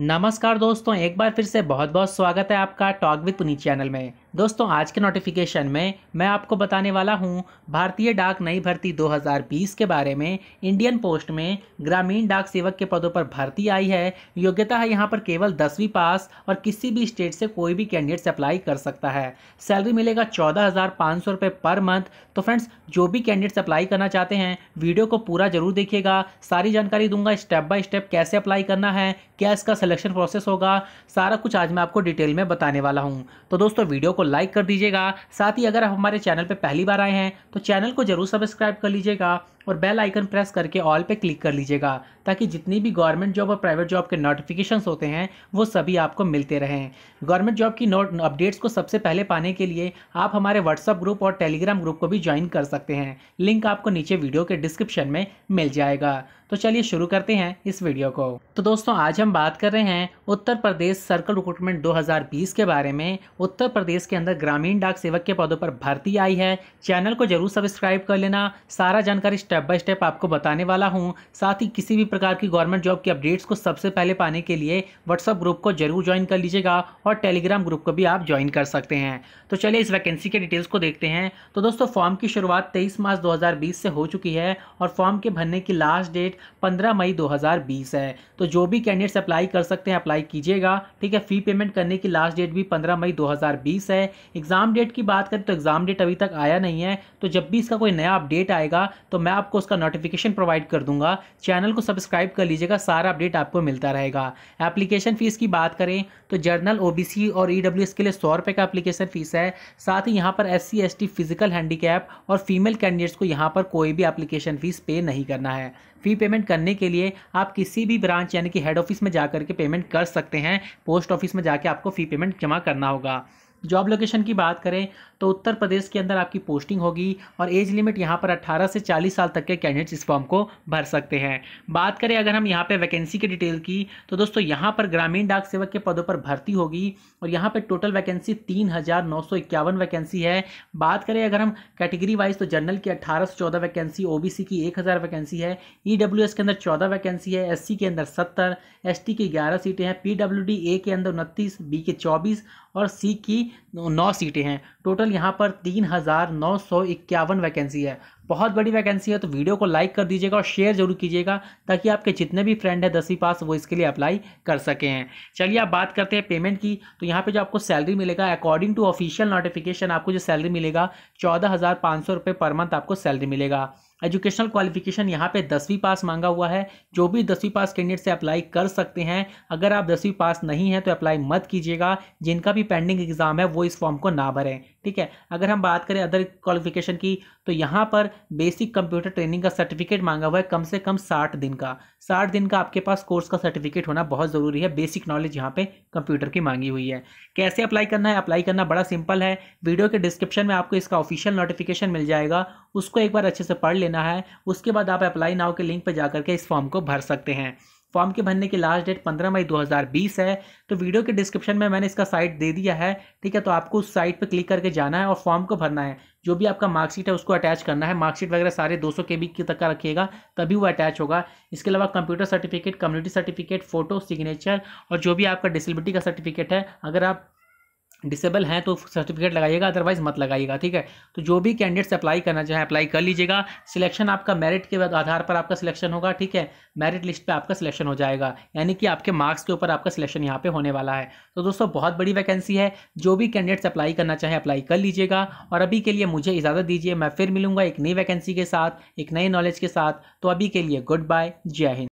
नमस्कार दोस्तों एक बार फिर से बहुत बहुत स्वागत है आपका टॉक विद पुनी चैनल में दोस्तों आज के नोटिफिकेशन में मैं आपको बताने वाला हूं भारतीय डाक नई भर्ती 2020 के बारे में इंडियन पोस्ट में ग्रामीण डाक सेवक के पदों पर भर्ती आई है योग्यता है यहां पर केवल दसवीं पास और किसी भी स्टेट से कोई भी कैंडिडेट्स अप्लाई कर सकता है सैलरी मिलेगा चौदह हज़ार पर मंथ तो फ्रेंड्स जो भी कैंडिडेट्स अप्लाई करना चाहते हैं वीडियो को पूरा ज़रूर देखिएगा सारी जानकारी दूंगा स्टेप बाय स्टेप कैसे अप्लाई करना है क्या इसका सिलेक्शन प्रोसेस होगा सारा कुछ आज मैं आपको डिटेल में बताने वाला हूँ तो दोस्तों वीडियो को लाइक कर दीजिएगा साथ ही अगर आप हमारे चैनल पर पहली बार आए हैं तो चैनल को जरूर सब्सक्राइब कर लीजिएगा और बेल आइकन प्रेस करके ऑल पे क्लिक कर लीजिएगा ताकि जितनी भी गवर्नमेंट जॉब और प्राइवेट जॉब के नोटिफिकेशन होते हैं वो सभी आपको मिलते रहें गवर्नमेंट जॉब की नोट अपडेट्स को सबसे पहले पाने के लिए आप हमारे व्हाट्सअप ग्रुप और टेलीग्राम ग्रुप को भी ज्वाइन कर सकते हैं लिंक आपको नीचे वीडियो के डिस्क्रिप्शन में मिल जाएगा तो चलिए शुरू करते हैं इस वीडियो को तो दोस्तों आज हम बात कर रहे हैं उत्तर प्रदेश सर्कल रिक्रूटमेंट 2020 के बारे में उत्तर प्रदेश के अंदर ग्रामीण डाक सेवक के पदों पर भर्ती आई है चैनल को जरूर सब्सक्राइब कर लेना सारा जानकारी स्टेप बाय स्टेप आपको बताने वाला हूँ साथ ही किसी भी प्रकार की गवर्नमेंट जॉब की अपडेट्स को सबसे पहले पाने के लिए व्हाट्सअप ग्रुप को जरूर ज्वाइन कर लीजिएगा और टेलीग्राम ग्रुप को भी आप ज्वाइन कर सकते हैं तो चलिए इस वैकेंसी के डिटेल्स को देखते हैं तो दोस्तों फॉर्म की शुरुआत तेईस मार्च दो से हो चुकी है और फॉर्म के भरने की लास्ट डेट पंद्रह मई दो है तो जो भी कैंडिडेट्स अप्लाई कर सकते हैं अप्लाई कीजिएगा ठीक है फी पेमेंट करने की लास्ट डेट भी पंद्रह मई दो है एग्ज़ाम डेट की बात करें तो एग्ज़ाम डेट अभी तक आया नहीं है तो जब भी इसका कोई नया अपडेट आएगा तो मैं आप आपको उसका नोटिफिकेशन प्रोवाइड कर दूंगा चैनल को सब्सक्राइब कर लीजिएगा सारा अपडेट आपको मिलता रहेगा एप्लीकेशन फ़ीस की बात करें तो जर्नल ओबीसी और ईडब्ल्यूएस e के लिए सौ रुपये का एप्लीकेशन फ़ीस है साथ ही यहाँ पर एस सी फिजिकल हैंडीकैप और फीमेल कैंडिडेट्स को यहाँ पर कोई भी एप्लीकेशन फ़ीस पे नहीं करना है फ़ी पेमेंट करने के लिए आप किसी भी ब्रांच यानी कि हेड ऑफिस में जा के पेमेंट कर सकते हैं पोस्ट ऑफिस में जाके आपको फ़ी पेमेंट जमा करना होगा जॉब लोकेशन की बात करें तो उत्तर प्रदेश के अंदर आपकी पोस्टिंग होगी और एज लिमिट यहाँ पर 18 से 40 साल तक के कैंडिडेट्स इस फॉर्म को भर सकते हैं बात करें अगर हम यहाँ पर वैकेंसी की डिटेल की तो दोस्तों यहाँ पर ग्रामीण डाक सेवक के पदों पर भर्ती होगी और यहाँ पर टोटल वैकेंसी तीन वैकेंसी है बात करें अगर हम कैटेगरी वाइज तो जनरल की अट्ठारह से चौदह वैकेंसी ओ की एक हज़ार वैकेंसी है ई के अंदर चौदह वैकेंसी है एस के अंदर सत्तर टी की ग्यारह सीटें हैं डी ए के अंदर उनतीस बी के चौबीस और सी की नौ सीटें हैं टोटल यहाँ पर तीन हज़ार नौ सौ इक्यावन वैकेंसी है बहुत बड़ी वैकेंसी है तो वीडियो को लाइक कर दीजिएगा और शेयर जरूर कीजिएगा ताकि आपके जितने भी फ्रेंड हैं दसवीं पास वो इसके लिए अप्लाई कर सके हैं चलिए आप बात करते हैं पेमेंट की तो यहाँ पे जो आपको सैलरी मिलेगा अकॉर्डिंग टू ऑफिशियल नोटिफिकेशन आपको जो सैलरी मिलेगा चौदह हज़ार सौ पर मंथ आपको सैलरी मिलेगा एजुकेशनल क्वालिफिकेशन यहाँ पे दसवीं पास मांगा हुआ है जो भी दसवीं पास कैंडिडेट से अप्लाई कर सकते हैं अगर आप दसवीं पास नहीं हैं तो अप्लाई मत कीजिएगा जिनका भी पेंडिंग एग्जाम है वो इस फॉर्म को ना भरें ठीक है अगर हम बात करें अदर क्वालिफिकेशन की तो यहाँ पर बेसिक कंप्यूटर ट्रेनिंग का सर्टिफिकेट मांगा हुआ है कम से कम साठ दिन का साठ दिन का आपके पास कोर्स का सर्टिफिकेट होना बहुत ज़रूरी है बेसिक नॉलेज यहाँ पे कंप्यूटर की मांगी हुई है कैसे अप्लाई करना है अप्लाई करना बड़ा सिंपल है वीडियो के डिस्क्रिप्शन में आपको इसका ऑफिशियल नोटिफिकेशन मिल जाएगा उसको एक बार अच्छे से पढ़ लेना है उसके बाद आप अप्लाई नाव के लिंक पर जाकर के इस फॉर्म को भर सकते हैं फॉर्म के भरने की लास्ट डेट 15 मई 2020 है तो वीडियो के डिस्क्रिप्शन में मैंने इसका साइट दे दिया है ठीक है तो आपको उस साइट पर क्लिक करके जाना है और फॉर्म को भरना है जो भी आपका मार्कशीट है उसको अटैच करना है मार्कशीट वगैरह सारे 200 सौ के बी तक का रखिएगा तभी वो अटैच होगा इसके अलावा computer certificate community certificate photo signature और जो भी आपका डिसेबिलिटी का सर्टिफिकेट है अगर आप डिसेबल हैं तो सर्टिफिकेट लगाइएगा अदरवाइज मत लगाइएगा ठीक है तो जो भी कैंडिडेट्स अप्लाई करना चाहें अप्लाई कर लीजिएगा सिलेक्शन आपका मेरिट के आधार पर आपका सिलेक्शन होगा ठीक है मेरिट लिस्ट पे आपका सिलेक्शन हो जाएगा यानी कि आपके मार्क्स के ऊपर आपका सिलेक्शन यहाँ पे होने वाला है तो दोस्तों बहुत बड़ी वैकेंसी है जो भी कैंडिडेट्स अप्लाई करना चाहें अप्लाई कर लीजिएगा और अभी के लिए मुझे इजाज़त दीजिए मैं फिर मिलूंगा एक नई वैकेंसी के साथ एक नए नॉलेज के साथ तो अभी के लिए गुड बाय जय हिंद